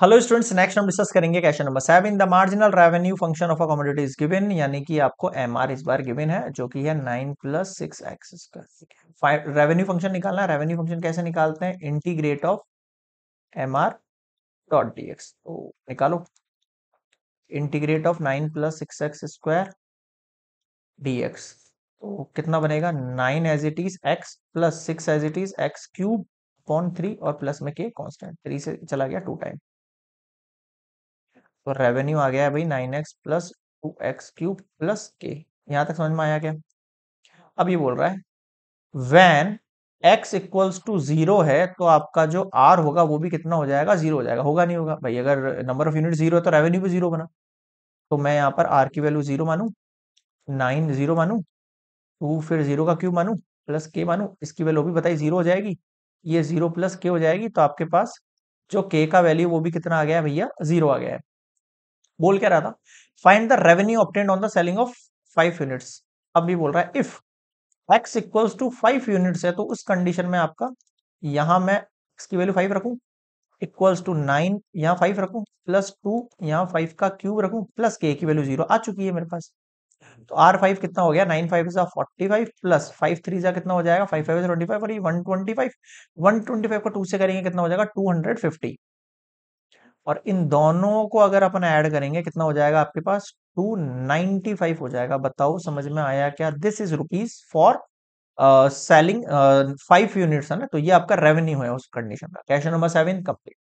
hello students next हम discuss करेंगे question number seven the marginal revenue function of a commodity is given यानी कि आपको MR इस बार गिवन है जो कि है nine plus six x revenue function निकालना है रेवेन्यू फंक्शन कैसे निकालते हैं integrate of M R dot d x तो निकालो integrate of nine plus six x square d x तो कितना बनेगा nine as it is x plus six as it is x cube point three और plus में k constant three से चला गया टू टाइम तो रेवेन्यू आ गया है भाई nine x plus two x cube plus k यहाँ तक समझ में आया क्या अब ये बोल रहा है when x equals to zero है तो आपका जो आर होगा वो भी कितना हो जाएगा जीरो हो जाएगा होगा नहीं होगा भाई अगर नंबर ऑफ यूनिट जीरो है तो रेवेन्यू भी जीरो बना तो मैं यहाँ पर आर की वैल्यू जीरो मानू नाइन जीरो मानू टू फिर जीरो का क्यूब मानू प्लस के मानू इसकी वैल्यू भी बताई जीरो हो जाएगी ये जीरो प्लस के हो जाएगी तो आपके पास जो के का वैल्यू वो भी कितना आ गया है भैया जीरो आ गया है बोल क्या रहा था find the revenue obtained on the selling of five units अब भी बोल रहा है if x equals to five units है तो उस कंडीशन में आपका यहां मैं एक्स की वैल्यू फाइव रखू इक्वल्स टू नाइन यहाँ फाइव रखू प्लस टू यहाँ फाइव का क्यूब रखू प्लस के की वैल्यू जीरो आ चुकी है मेरे पास तो आर फाइव कितना हो गया नाइन फाइव इजा forty five plus five three जा कितना हो जाएगा फाइव फाइव ट्वेंटी फाइव और ये one twenty five one twenty five को टू से करेंगे कितना हो जाएगा टू हंड्रेड फिफ्टी और इन दोनों को अगर अपन ऐड करेंगे कितना हो जाएगा आपके पास टू नाइनटी फाइव हो जाएगा बताओ समझ में आया क्या this is rupees for selling five units है ना तो ये आपका रेवेन्यू है उस कंडीशन का क्वेश्चन नंबर सेवन कंप्लीट